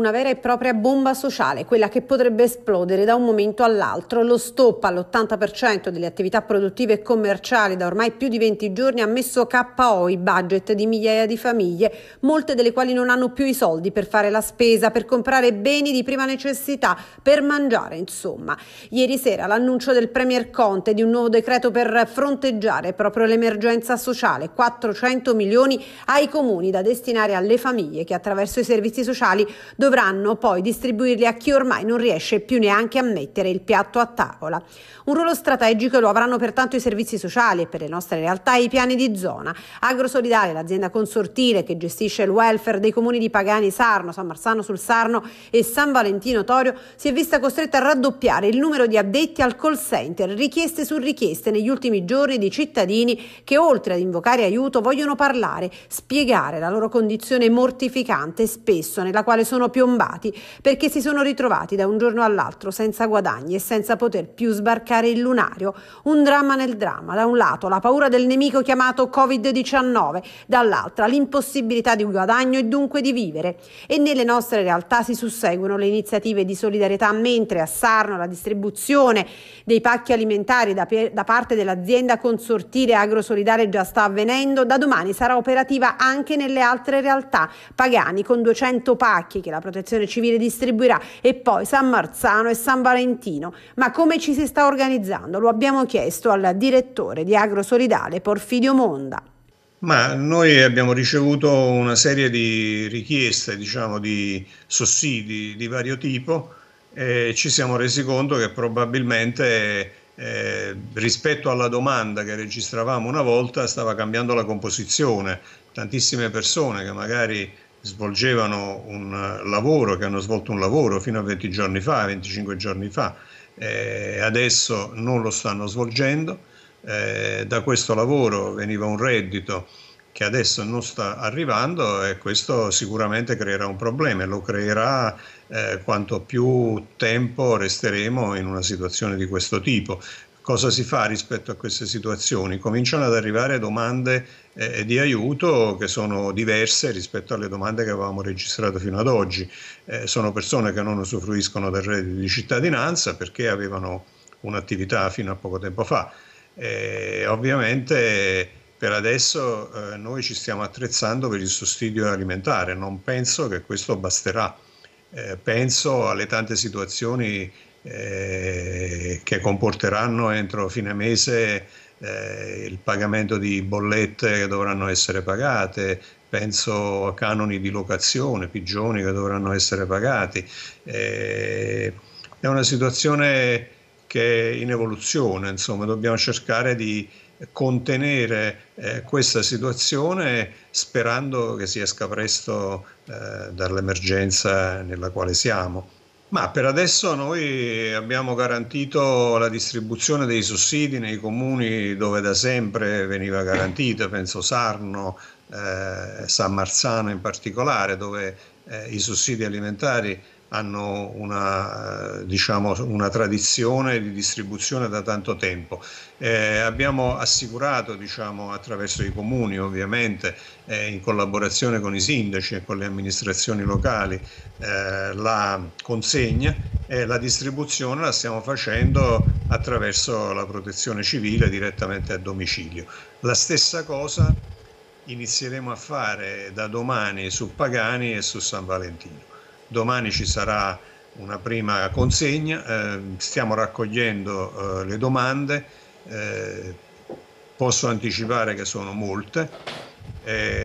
una vera e propria bomba sociale, quella che potrebbe esplodere da un momento all'altro. Lo stop all'80% delle attività produttive e commerciali da ormai più di 20 giorni ha messo KO i budget di migliaia di famiglie, molte delle quali non hanno più i soldi per fare la spesa, per comprare beni di prima necessità, per mangiare, insomma. Ieri sera l'annuncio del Premier Conte di un nuovo decreto per fronteggiare proprio l'emergenza sociale, 400 milioni ai comuni da destinare alle famiglie che attraverso i servizi sociali dovranno dovranno poi distribuirli a chi ormai non riesce più neanche a mettere il piatto a tavola. Un ruolo strategico lo avranno pertanto i servizi sociali e per le nostre realtà i piani di zona. Agrosolidale, l'azienda consortile che gestisce il welfare dei comuni di Pagani Sarno, San Marzano sul Sarno e San Valentino Torio, si è vista costretta a raddoppiare il numero di addetti al call center, richieste su richieste negli ultimi giorni di cittadini che oltre ad invocare aiuto vogliono parlare, spiegare la loro condizione mortificante spesso nella quale sono piombati perché si sono ritrovati da un giorno all'altro senza guadagni e senza poter più sbarcare il lunario. Un dramma nel dramma, da un lato la paura del nemico chiamato Covid-19, dall'altra l'impossibilità di un guadagno e dunque di vivere. E nelle nostre realtà si susseguono le iniziative di solidarietà mentre a Sarno la distribuzione dei pacchi alimentari da, pe- da parte dell'azienda consortile agrosolidale già sta avvenendo, da domani sarà operativa anche nelle altre realtà pagani con 200 pacchi che la la protezione civile distribuirà e poi San Marzano e San Valentino. Ma come ci si sta organizzando? Lo abbiamo chiesto al direttore di Agro Solidale Porfidio Monda. Ma noi abbiamo ricevuto una serie di richieste, diciamo, di sussidi di vario tipo e ci siamo resi conto che probabilmente eh, rispetto alla domanda che registravamo una volta stava cambiando la composizione. Tantissime persone che magari svolgevano un eh, lavoro, che hanno svolto un lavoro fino a 20 giorni fa, 25 giorni fa, eh, adesso non lo stanno svolgendo, eh, da questo lavoro veniva un reddito che adesso non sta arrivando e questo sicuramente creerà un problema e lo creerà eh, quanto più tempo resteremo in una situazione di questo tipo cosa si fa rispetto a queste situazioni. Cominciano ad arrivare domande eh, di aiuto che sono diverse rispetto alle domande che avevamo registrato fino ad oggi. Eh, sono persone che non usufruiscono del reddito di cittadinanza perché avevano un'attività fino a poco tempo fa. Eh, ovviamente per adesso eh, noi ci stiamo attrezzando per il sostegno alimentare, non penso che questo basterà. Eh, penso alle tante situazioni eh, che comporteranno entro fine mese eh, il pagamento di bollette che dovranno essere pagate, penso a canoni di locazione, pigioni che dovranno essere pagati. Eh, è una situazione che è in evoluzione, insomma, dobbiamo cercare di contenere eh, questa situazione sperando che si esca presto eh, dall'emergenza nella quale siamo. Ma per adesso noi abbiamo garantito la distribuzione dei sussidi nei comuni dove da sempre veniva garantita, penso Sarno, eh, San Marzano in particolare, dove eh, i sussidi alimentari hanno una, eh, diciamo, una, tradizione di distribuzione da tanto tempo. Eh, abbiamo assicurato diciamo, attraverso i comuni ovviamente eh, in collaborazione con i sindaci e con le amministrazioni locali eh, la consegna e la distribuzione la stiamo facendo attraverso la protezione civile direttamente a domicilio. La stessa cosa inizieremo a fare da domani su Pagani e su San Valentino domani ci sarà una prima consegna, eh, stiamo raccogliendo eh, le domande, eh, posso anticipare che sono molte. Eh,